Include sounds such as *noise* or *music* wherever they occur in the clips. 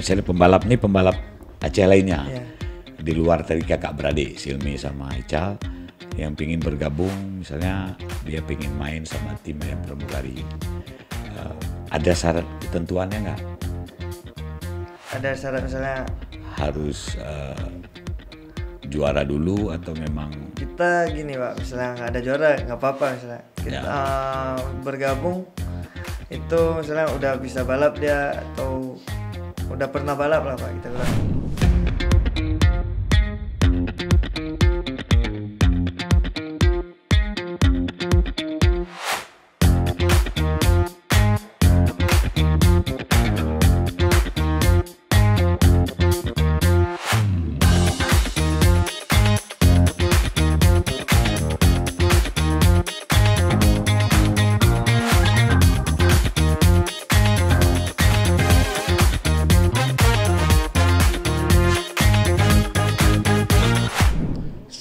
misalnya pembalap nih pembalap Aceh lainnya yeah. di luar dari kakak beradik Silmi sama Ical yang pingin bergabung misalnya dia pingin main sama tim yang pramugari uh, eh, ada syarat ketentuannya nggak ada syarat misalnya harus uh, juara dulu atau memang kita gini pak misalnya nggak ada juara nggak apa-apa misalnya kita ya. uh, bergabung itu misalnya udah bisa balap dia atau udah pernah balap lah pak kita bilang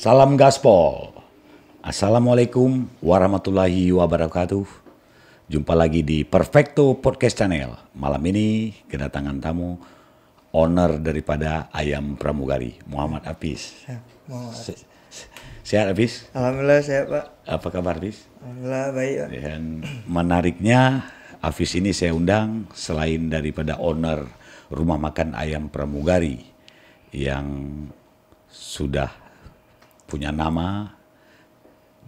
Salam Gaspol. Assalamualaikum warahmatullahi wabarakatuh. Jumpa lagi di Perfecto Podcast Channel. Malam ini kedatangan tamu owner daripada Ayam Pramugari, Muhammad Apis. Ya, sehat Apis? Alhamdulillah sehat Pak. Apa kabar Apis? Alhamdulillah baik Pak. Dan menariknya Apis ini saya undang selain daripada owner rumah makan Ayam Pramugari yang sudah punya nama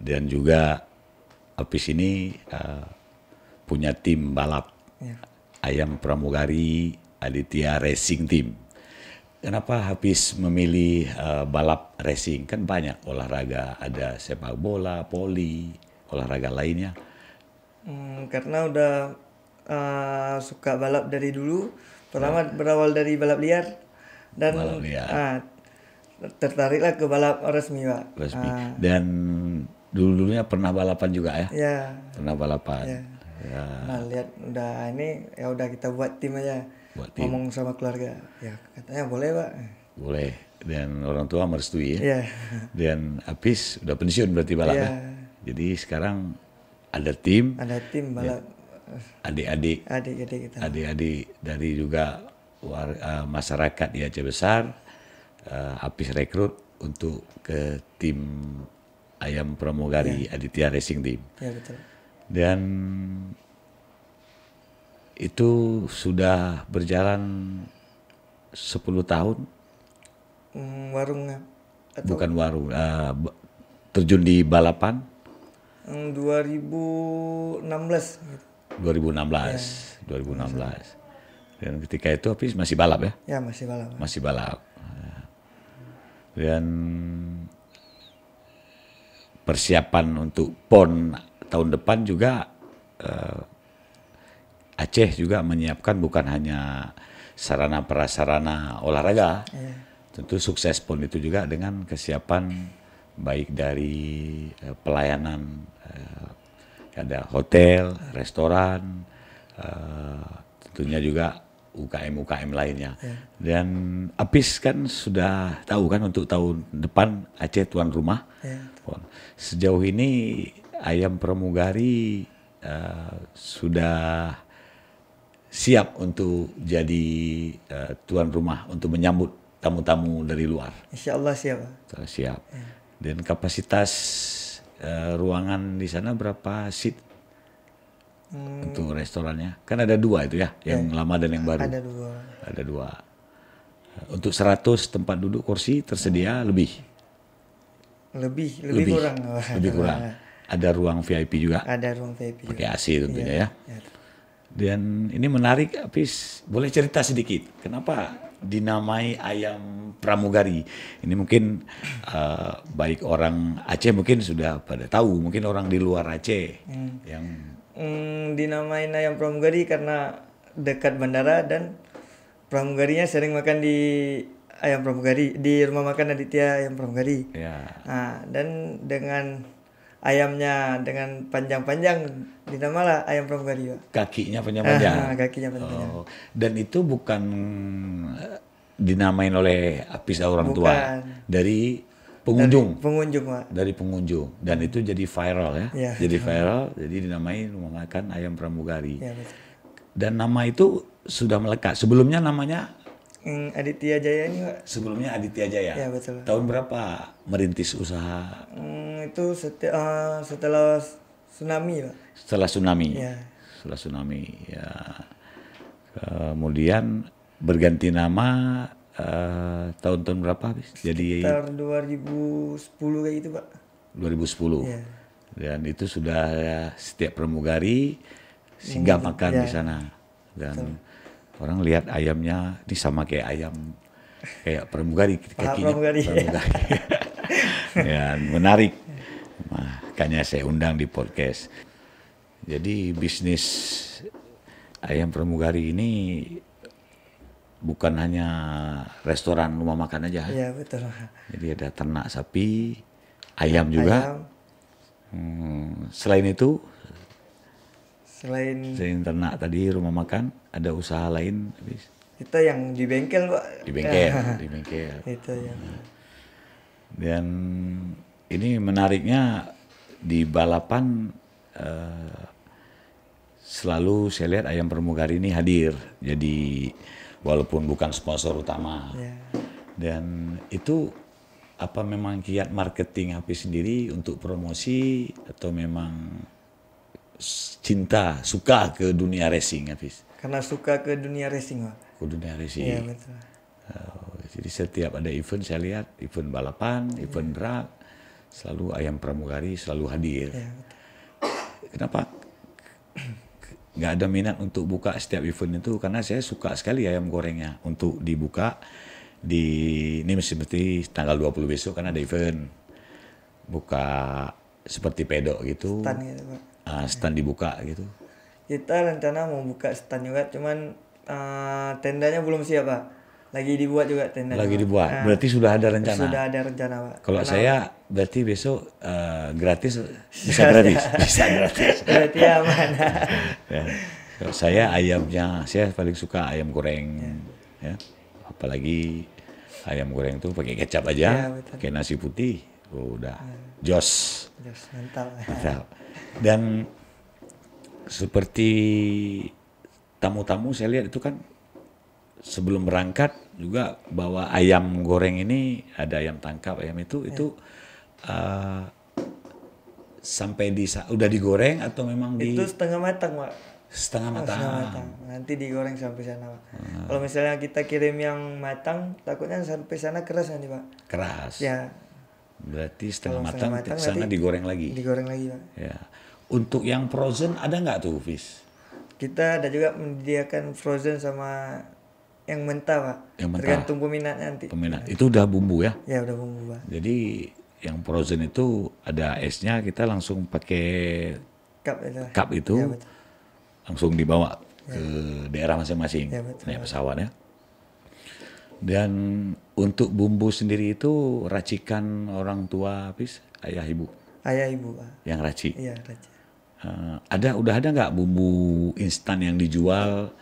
dan juga habis ini uh, punya tim balap yeah. Ayam Pramugari Aditya Racing Team. Kenapa habis memilih uh, balap racing? Kan banyak olahraga, ada sepak bola, poli, olahraga lainnya. Hmm, karena udah uh, suka balap dari dulu. Pertama nah. berawal dari balap liar dan balap liar. Uh, tertariklah ke balap resmi pak resmi ah. dan dulu dulunya pernah balapan juga ya ya pernah balapan ya. Ya. nah lihat udah ini ya udah kita buat tim aja buat tim. ngomong sama keluarga ya katanya boleh pak boleh dan orang tua merestui ya, ya. dan habis udah pensiun berarti balap ya. ya. jadi sekarang ada tim ada tim ya. balap adik-adik adik-adik dari juga warga, uh, eh, masyarakat di Aceh Besar uh, habis rekrut untuk ke tim Ayam Pramugari ya. Aditya Racing Team. Ya, betul. Dan itu sudah berjalan 10 tahun. Mm, warung atau bukan warung, uh, terjun di balapan. 2016. 2016, ya. 2016. Dan ketika itu habis masih balap ya? Ya masih balap. Masih balap dan persiapan untuk PON tahun depan juga eh, Aceh juga menyiapkan bukan hanya sarana prasarana olahraga. Yeah. Tentu sukses PON itu juga dengan kesiapan baik dari eh, pelayanan eh, ada hotel, restoran, eh, tentunya juga UKM-UKM lainnya. Ya. Dan habis kan sudah tahu kan untuk tahun depan Aceh tuan rumah. Ya. Sejauh ini Ayam Pramugari uh, sudah siap untuk jadi uh, tuan rumah untuk menyambut tamu-tamu dari luar. Insya Allah siap. Siap. Ya. Dan kapasitas uh, ruangan di sana berapa seat? hmm. untuk restorannya kan ada dua itu ya, ya. yang ya. lama dan yang baru ada dua ada dua untuk 100 tempat duduk kursi tersedia hmm. lebih lebih lebih, kurang *laughs* lebih kurang ada ruang VIP juga ada ruang VIP pakai AC tentunya iya, ya, ya. dan ini menarik Apis boleh cerita sedikit kenapa dinamai ayam pramugari. Ini mungkin uh, baik orang Aceh mungkin sudah pada tahu, mungkin orang di luar Aceh hmm. yang mm, dinamain ayam pramugari karena dekat bandara dan pramugarinya sering makan di ayam pramugari di rumah makan Aditya ayam pramugari. Yeah. Nah, dan dengan ayamnya dengan panjang-panjang dinamalah ayam pramugari. Kakinya ah, panjang-panjang. Ah, kakinya panjang-panjang. Oh. Dan itu bukan eh, dinamain oleh apis orang bukan. tua dari pengunjung dari pengunjung Pak. dari pengunjung dan itu jadi viral ya, ya. jadi viral jadi dinamai rumah makan ayam pramugari ya, dan nama itu sudah melekat sebelumnya namanya Aditya Jaya ini Pak. sebelumnya Aditya Jaya ya, betul. tahun berapa merintis usaha hmm, itu seti uh, eh, setelah tsunami Pak. setelah tsunami ya. setelah tsunami ya kemudian berganti nama Eh, tahun-tahun uh, berapa habis? Jadi sekitar 2010 kayak gitu, Pak. 2010. Yeah. Iya. Dan itu sudah ya, setiap pramugari singgah iya, makan yeah. di iya. sana. Dan Betul. orang lihat ayamnya ini sama kayak ayam kayak pramugari kaki kakinya pramugari. pramugari. Dan *laughs* ya, menarik. Makanya saya undang di podcast. Jadi bisnis ayam pramugari ini bukan hanya restoran rumah makan aja. Iya betul. Jadi ada ternak sapi, ayam juga. Hmm, selain itu, selain selain ternak tadi rumah makan, ada usaha lain habis. Itu yang di bengkel pak. Di bengkel, ya. di bengkel. *laughs* Itu ya. Dan ini menariknya di balapan eh, selalu saya lihat ayam permugari ini hadir. Jadi walaupun bukan sponsor utama. Yeah. Dan itu apa memang kiat marketing HP sendiri untuk promosi atau memang cinta suka ke dunia racing Hafiz? Karena suka ke dunia racing, kok Ke dunia racing. Iya, betul. Oh, jadi setiap ada event saya lihat event balapan, yeah. event drag, selalu ayam pramugari selalu hadir. Yeah, betul. Kenapa? nggak ada minat untuk buka setiap event itu karena saya suka sekali ayam gorengnya untuk dibuka di ini seperti tanggal 20 besok karena ada event buka seperti pedok gitu stand gitu pak uh, stand dibuka gitu kita rencana mau buka stand juga cuman uh, tendanya belum siap pak lagi dibuat juga tenda. Lagi dibuat. Nah, berarti sudah ada rencana. Sudah ada rencana, Pak. Kalau saya berarti besok uh, gratis bisa gratis, *laughs* bisa gratis. berarti aman. *laughs* ya. saya ayamnya, saya paling suka ayam goreng. Ya. ya. Apalagi ayam goreng itu pakai kecap aja, ya, pakai nasi putih, oh, udah ya. jos. Jos mental. mental. Dan seperti tamu-tamu saya lihat itu kan sebelum berangkat juga bawa ayam goreng ini ada ayam tangkap ayam itu ya. itu uh, sampai di udah digoreng atau memang di itu setengah matang pak setengah oh, matang, oh, setengah matang. nanti digoreng sampai sana pak hmm. kalau misalnya kita kirim yang matang takutnya sampai sana keras nanti pak keras ya berarti setengah kalau matang, setengah matang sana digoreng lagi digoreng lagi pak ya untuk yang frozen ada nggak tuh Fis? kita ada juga menyediakan frozen sama yang mentah pak. Yang mentah. Tergantung peminat nanti. Peminat. Itu udah bumbu ya? Ya udah bumbu pak. Jadi yang frozen itu ada esnya kita langsung pakai cup itu. Cup itu ya, langsung dibawa ya. ke daerah masing-masing ya, naik pesawat ya. Dan untuk bumbu sendiri itu racikan orang tua habis ayah ibu. Ayah ibu. Pak. Yang racik. ya, raci. Uh, ada udah ada nggak bumbu instan yang dijual?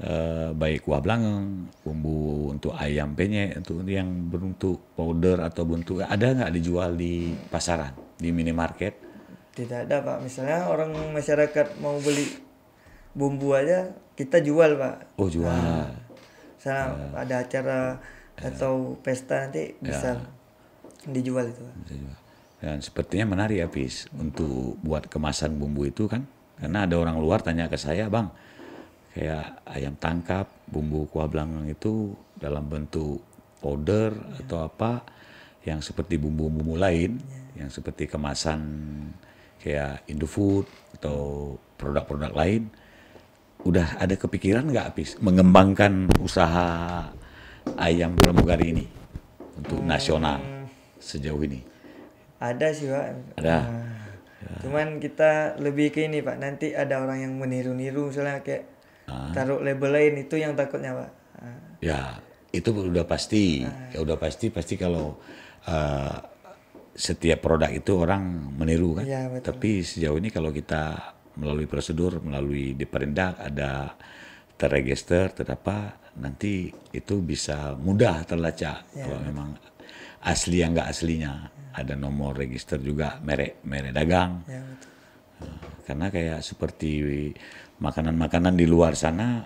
Eh, baik kuah belangeng, bumbu untuk ayam penyet, untuk yang beruntuk powder atau bentuk ada nggak dijual di pasaran, di minimarket? Tidak ada pak. Misalnya orang masyarakat mau beli bumbu aja, kita jual pak. Oh jual. Nah, misalnya uh, ada acara uh, atau pesta nanti bisa ya, dijual itu. Pak. Bisa jual. Dan sepertinya menarik ya, Pis, untuk buat kemasan bumbu itu kan, karena ada orang luar tanya ke saya, bang kayak ayam tangkap, bumbu kuah belangang itu dalam bentuk powder yeah. atau apa yang seperti bumbu-bumbu lain, yeah. yang seperti kemasan kayak Indofood atau produk-produk lain, udah ada kepikiran nggak habis mengembangkan usaha ayam pramugari ini untuk hmm. nasional sejauh ini? Ada sih pak. Ada. Uh, ya. Cuman kita lebih ke ini pak. Nanti ada orang yang meniru-niru misalnya kayak Ah. taruh label lain itu yang takutnya pak ah. ya itu udah pasti ah. ya udah pasti pasti kalau uh, setiap produk itu orang meniru kan ya, tapi sejauh ini kalau kita melalui prosedur melalui di perindak ada terregister terapa nanti itu bisa mudah terlacak ya, kalau betul. memang asli yang nggak aslinya ya. ada nomor register juga merek merek dagang ya, betul. karena kayak seperti makanan-makanan di luar sana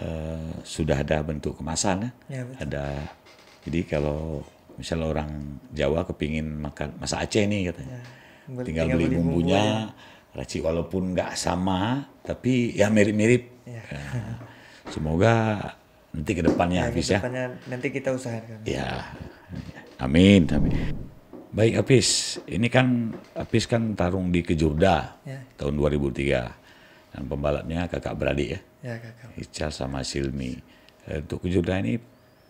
uh, sudah ada bentuk kemasan ya. ya, betul. ada jadi kalau misalnya orang Jawa kepingin makan masa Aceh nih katanya ya, tinggal, tinggal beli, beli bumbunya bumbu ya. racik walaupun nggak sama tapi ya mirip-mirip ya. ya. semoga nanti ke depannya ya, ya nanti kita usahakan ya amin amin baik apis, ini kan apis kan tarung di Kejurda ya. tahun 2003 dan pembalapnya kakak beradik ya, ya kakak. Ical sama Silmi. Eh, untuk kejurnas ini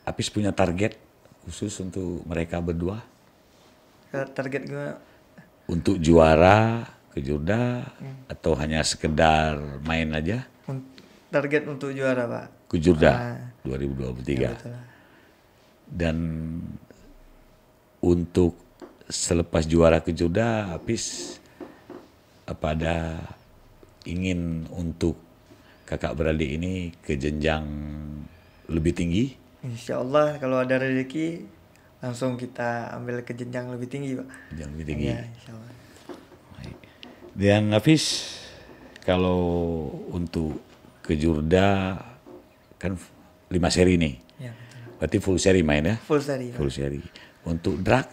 Apis punya target khusus untuk mereka berdua. Target gue Untuk juara kejurda hmm. atau hanya sekedar main aja? Target untuk juara pak. Kejurda ah. 2023. Ya, Dan untuk selepas juara kejurda Apis apa ada ingin untuk kakak beradik ini ke jenjang lebih tinggi? Insya Allah kalau ada rezeki langsung kita ambil ke jenjang lebih tinggi pak. Jenjang lebih tinggi. Ya, insya Allah. Dan Hafiz kalau untuk ke Jurda kan lima seri nih. Ya, betul. Berarti full seri main ya? Full seri. Pak. Full seri. Untuk drag?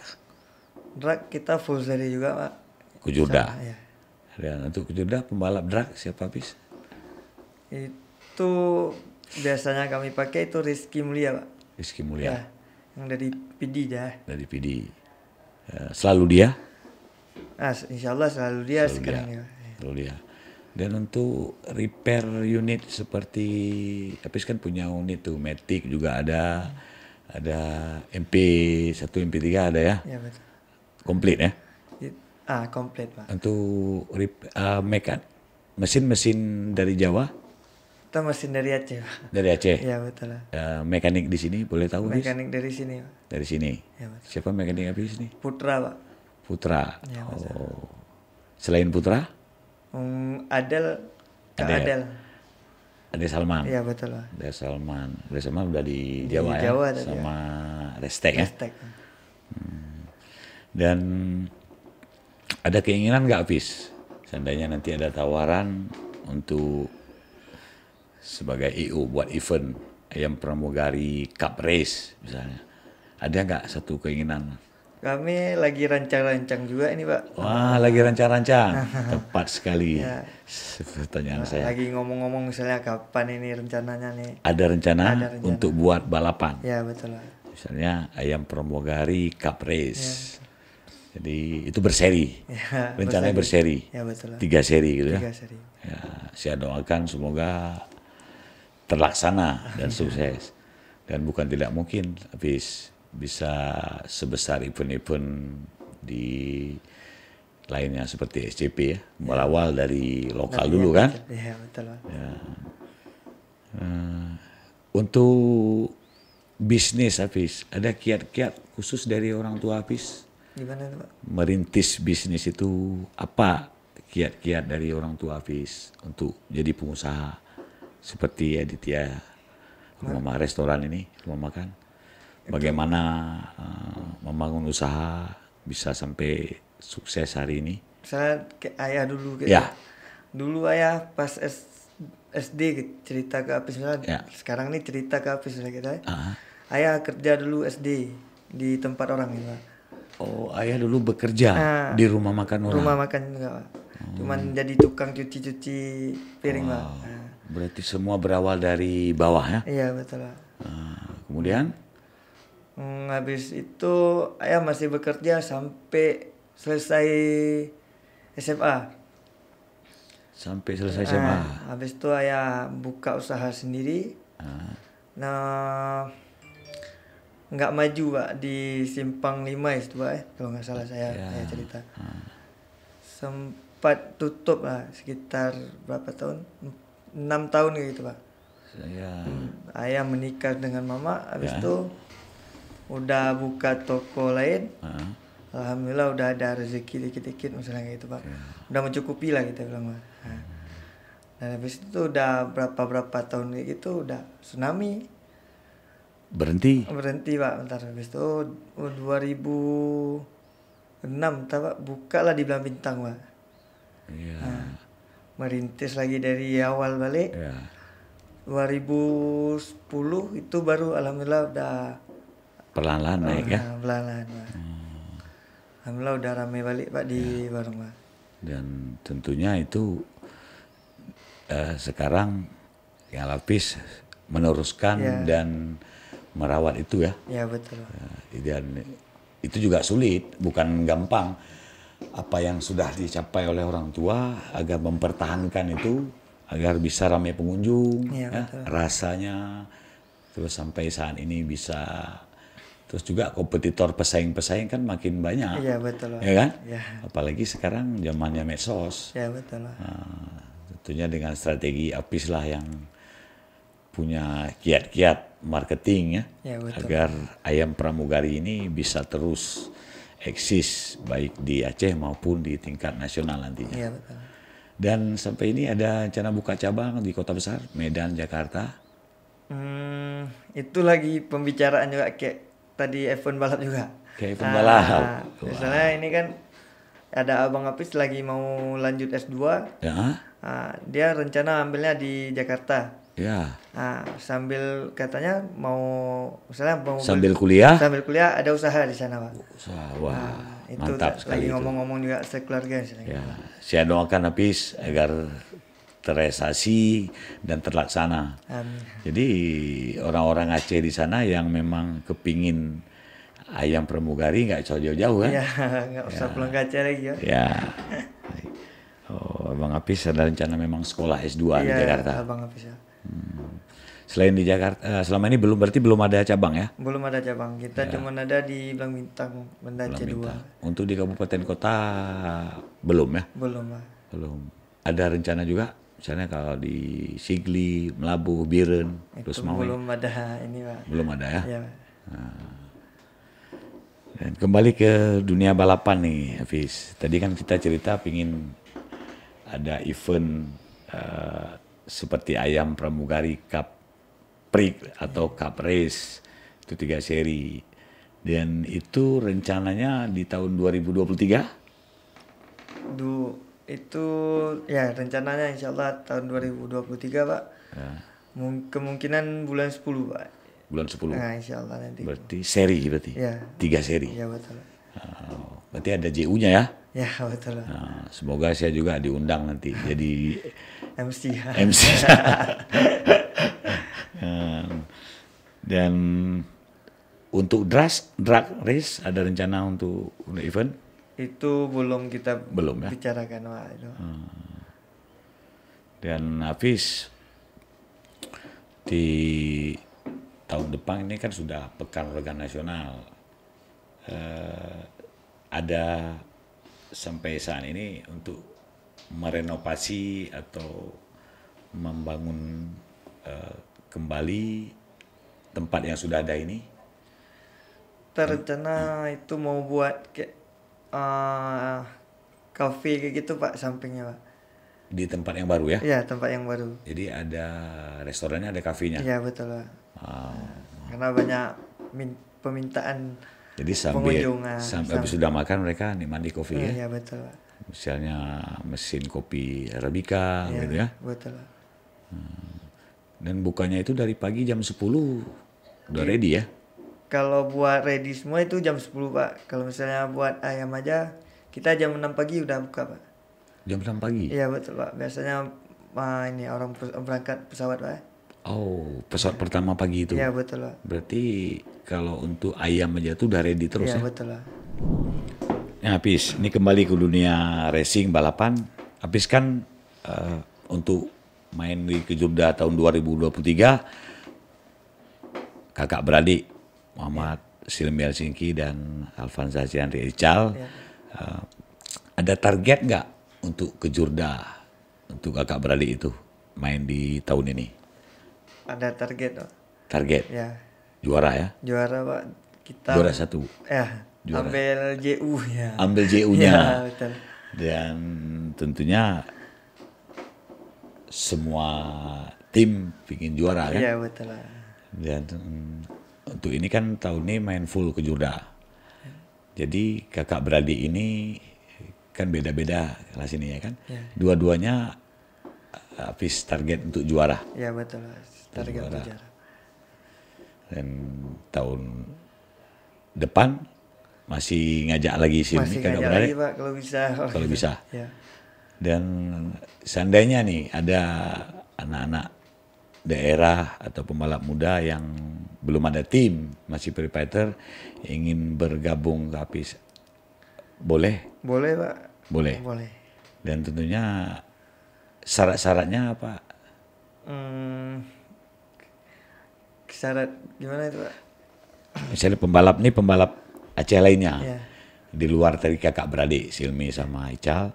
Drag kita full seri juga pak. Ke Jurda. Sama, ya. Ya, untuk itu pembalap drag siapa habis? Itu biasanya kami pakai itu Rizky Mulia, Pak. Rizky Mulia. Ya, yang dari PD ya. Dari PD. selalu dia? Nah, insya selalu dia selalu sekarang dia. ya. Selalu dia. Dan untuk repair unit seperti habis kan punya unit tuh Matic juga ada. Ada MP1, MP3 ada ya? Iya betul. Komplit ya? Ah, komplit, Pak. Untuk uh, mekan mesin-mesin dari Jawa? Itu mesin dari Aceh, Pak. Dari Aceh? Iya, betul. Lah. Uh, mekanik di sini boleh tahu, Mekanik bis? dari sini, Pak. Dari sini? Ya, betul. Siapa mekanik di sini? Putra, Pak. Putra. Ya, betul. Oh. Selain Putra? Um, Adel, Adel. Adel. Ada Salman. Iya betul. Pak. Ada Salman. Ada Salman udah di Jawa, di Jawa ya. Jawa, ya. Sama ya. Restek, Restek ya. Hmm. Dan ada keinginan nggak Fis? Seandainya nanti ada tawaran untuk sebagai EU buat event ayam pramugari cup race misalnya, ada nggak satu keinginan? Kami lagi rancang-rancang juga ini Pak. Wah, lagi rancang-rancang. *laughs* Tepat sekali. Ya. Pertanyaan nah, saya. Lagi ngomong-ngomong misalnya kapan ini rencananya nih? Ada rencana, Ada rencana. untuk buat balapan. Ya, betul. Misalnya ayam pramugari cup race. Ya jadi itu berseri. Ya, Rencananya berseri. Ya betul. Tiga seri gitu ya. Tiga seri. Ya, saya doakan semoga terlaksana dan sukses. Dan bukan tidak mungkin habis bisa sebesar event-event di lainnya seperti SCP ya. Berawal ya. dari lokal nah, dulu ya, kan. Ya betul. Ya. Uh, untuk bisnis habis ada kiat-kiat khusus dari orang tua habis Gimana itu Merintis bisnis itu apa kiat-kiat dari orang tua Hafiz untuk jadi pengusaha seperti Aditya rumah nah. restoran ini, rumah makan. Bagaimana uh, membangun usaha bisa sampai sukses hari ini? Saya ke ayah dulu ya. gitu. Ya. Dulu ayah pas S, SD cerita ke Hafiz ya. Sekarang ini cerita ke Hafiz kita. Uh -huh. Ayah kerja dulu SD di tempat orang ya, Oh, ayah dulu bekerja nah, di rumah makan orang. Rumah makan enggak, Pak. Hmm. Cuman jadi tukang cuci-cuci piring, Pak. Wow. Ah. Berarti semua berawal dari bawah ya? Iya, betul, lah. kemudian hmm, habis itu ayah masih bekerja sampai selesai SMA. Sampai selesai SMA. Nah, habis itu ayah buka usaha sendiri. Ah. Nah, nah nggak maju pak di simpang lima itu pak eh? kalau nggak salah saya yeah. saya cerita hmm. sempat tutup lah sekitar berapa tahun enam tahun kayak gitu pak yeah. hmm, ayah menikah dengan mama habis yeah. itu udah buka toko lain hmm. alhamdulillah udah ada rezeki dikit-dikit misalnya kayak gitu pak yeah. udah mencukupi lah kita bilang pak hmm. nah, dan habis itu udah berapa berapa tahun kayak gitu udah tsunami berhenti berhenti pak bentar habis itu 2006 tak pak buka lah di Belang Bintang pak iya nah, merintis lagi dari awal balik iya. 2010 itu baru alhamdulillah udah perlahan-lahan naik ya ah, perlahan-lahan pak hmm. alhamdulillah udah ramai balik pak di iya. warung pak dan tentunya itu eh, sekarang yang lapis meneruskan yeah. dan merawat itu ya. Iya betul. Ya, itu juga sulit, bukan gampang. Apa yang sudah dicapai oleh orang tua agar mempertahankan itu agar bisa ramai pengunjung, ya, ya, betul. rasanya terus sampai saat ini bisa terus juga kompetitor pesaing-pesaing kan makin banyak. Iya betul. Ya kan? Ya. Apalagi sekarang zamannya medsos. Iya betul. Nah, tentunya dengan strategi apis lah yang punya kiat-kiat marketing ya, ya betul. agar ayam pramugari ini bisa terus eksis baik di Aceh maupun di tingkat nasional nantinya. Ya, betul. Dan sampai ini ada rencana buka cabang di kota besar Medan, Jakarta. Hmm, itu lagi pembicaraan juga kayak tadi f balap juga. Kayak pembalap. Ah, misalnya wow. ini kan ada Abang Apis lagi mau lanjut S2. Ya. Nah, dia rencana ambilnya di Jakarta. Ya. Nah, sambil katanya mau misalnya mau sambil kuliah. Sambil kuliah ada usaha di sana, Pak. Usaha. Wah. Nah, itu mantap sekali ngomong-ngomong juga sekeluarga guys. Ya. Saya doakan habis agar teresasi dan terlaksana. Amin. Jadi orang-orang Aceh di sana yang memang kepingin ayam pramugari nggak jauh-jauh kan? Ya, *laughs* nggak usah ya. pulang ke Aceh lagi ya. Ya. Oh, Abang Apis ada rencana memang sekolah S2 ya, di iya, Jakarta. Abang Apis ya. Hmm. Selain di Jakarta, eh, selama ini belum berarti belum ada cabang ya? Belum ada cabang. Kita ya. cuma ada di Belang Bintang, Bendaan C2. Untuk di kabupaten kota belum ya? Belum lah. Belum. Ada rencana juga misalnya kalau di Sigli, Melabu, Biren, terus mau ya? belum ada ini pak. Belum ada ya. Iya ah. Dan kembali ke dunia balapan nih, Hafiz. Tadi kan kita cerita pingin ada event uh, seperti ayam pramugari cup prik atau cup race itu tiga seri dan itu rencananya di tahun 2023 du itu ya rencananya insya Allah tahun 2023 pak ya. kemungkinan bulan 10 pak bulan 10 nah, insya Allah nanti berarti seri berarti ya. tiga seri ya betul oh. Berarti ada JU-nya ya? Ya betul. Nah, semoga saya juga diundang nanti *laughs* jadi MC. MC. *laughs* *laughs* Nah, dan untuk drag drag race ada rencana untuk event? Itu belum kita belum ya? bicarakan Pak. Itu. Hmm. Dan Hafiz di tahun depan ini kan sudah pekan olahraga nasional. Eh, ada sampai saat ini untuk merenovasi atau membangun uh, kembali tempat yang sudah ada ini? Terencana hmm. itu mau buat ke uh, kafe gitu pak sampingnya pak. Di tempat yang baru ya? Iya tempat yang baru. Jadi ada restorannya ada kafenya? Iya betul pak. Uh. Karena banyak permintaan. Jadi sambil, sambil habis sudah makan mereka nih mandi kopi iya, ya. Iya, betul. Misalnya mesin kopi arabica ya, gitu ya. Betul. Hmm. Dan bukanya itu dari pagi jam 10 udah iya. ready ya? Kalau buat ready semua itu jam 10, Pak. Kalau misalnya buat ayam aja kita jam 6 pagi udah buka, Pak. Jam 6 pagi? Iya, betul, Pak. Biasanya ini orang berangkat pesawat, Pak. Oh, pesawat pertama pagi itu. Iya betul lah. Berarti kalau untuk ayam aja tuh udah ready terus ya? Iya betul lah. Nah, ya, habis ini kembali ke dunia racing balapan. Habis kan uh, eh, untuk main di Kejurda tahun 2023 kakak beradik Muhammad ya. Silmi Helsinki dan Alvan Zazian Ical. Ya. Uh, ada target nggak untuk Kejurda untuk kakak beradik itu main di tahun ini? Ada target pak. Target. Ya. Juara ya. Juara pak. Kita. Juara satu. Ya. Juara. Ambil JU ya. Ambil JU-nya. *laughs* ya, Dan tentunya semua tim bikin juara kan. Iya betul. Dan mm, untuk ini kan tahun ini main full ke Jurda. Jadi kakak beradik ini kan beda-beda kelas ini ya kan. Ya. Dua-duanya habis target untuk juara. Iya betul target juara. juara. Dan tahun depan masih ngajak lagi sih masih ngajak lagi pak kalau bisa kalau gitu. bisa *laughs* ya. dan seandainya nih ada anak-anak daerah atau pembalap muda yang belum ada tim masih free fighter ingin bergabung tapi boleh boleh pak boleh boleh dan tentunya syarat-syaratnya apa hmm syarat gimana itu Pak? Misalnya pembalap nih pembalap Aceh lainnya. Yeah. Di luar dari kakak beradik Silmi sama Ical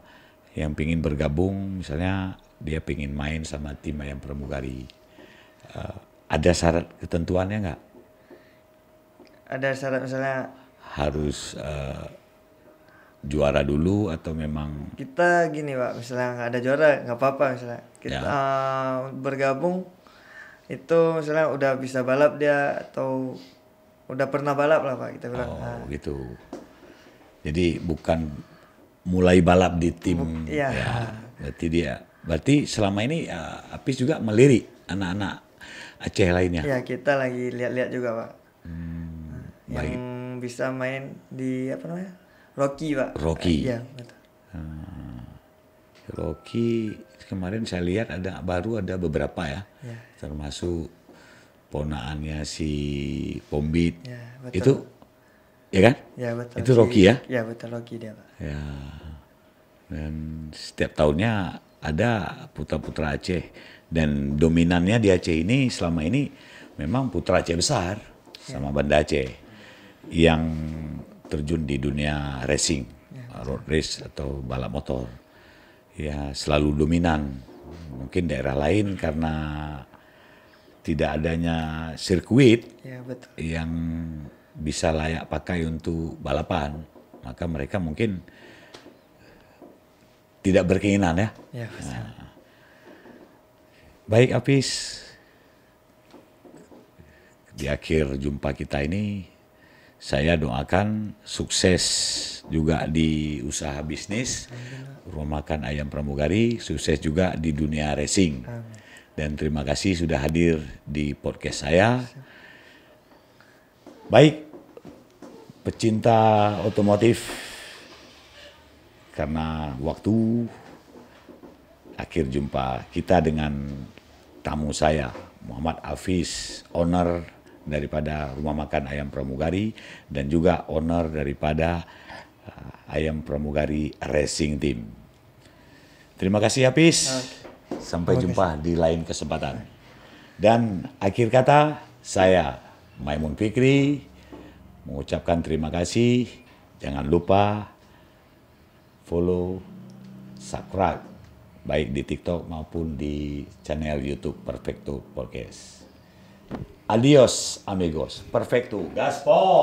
yang pingin bergabung misalnya dia pingin main sama tim yang pramugari. Uh, ada syarat ketentuannya nggak? Ada syarat misalnya harus uh, juara dulu atau memang kita gini pak misalnya nggak ada juara nggak apa-apa misalnya kita ya. uh, bergabung itu misalnya udah bisa balap dia atau udah pernah balap lah pak kita bilang. Oh nah. gitu. Jadi bukan mulai balap di tim. Iya. Ya, berarti dia. Berarti selama ini ya, Apis juga melirik anak-anak Aceh lainnya. ya kita lagi lihat-lihat juga pak. Hmm, Yang baik. bisa main di apa namanya Rocky pak. Rocky. Iya. betul. Hmm. Rocky kemarin saya lihat ada baru ada beberapa ya, ya. termasuk ponaannya si Pombit. Ya, Itu ya kan? Ya betul. Itu Rocky ya? Ya betul Rocky dia pak. Ya dan setiap tahunnya ada putra putra Aceh dan dominannya di Aceh ini selama ini memang putra Aceh besar ya. sama Banda Aceh yang terjun di dunia racing, ya, road race atau balap motor ya selalu dominan. Mungkin daerah lain karena tidak adanya sirkuit ya, betul. yang bisa layak pakai untuk balapan, maka mereka mungkin eh, tidak berkeinginan ya. ya nah. Baik Apis, di akhir jumpa kita ini saya doakan sukses juga di usaha bisnis rumah makan ayam pramugari sukses juga di dunia racing dan terima kasih sudah hadir di podcast saya baik pecinta otomotif karena waktu akhir jumpa kita dengan tamu saya Muhammad Afis owner daripada rumah makan ayam pramugari dan juga owner daripada uh, ayam pramugari racing team. Terima kasih Apis. Sampai jumpa di lain kesempatan. Dan akhir kata saya Maimun Fikri mengucapkan terima kasih. Jangan lupa follow, subscribe baik di TikTok maupun di channel YouTube Perfecto Podcast. Adiós, amigos. Perfecto. Gaspar.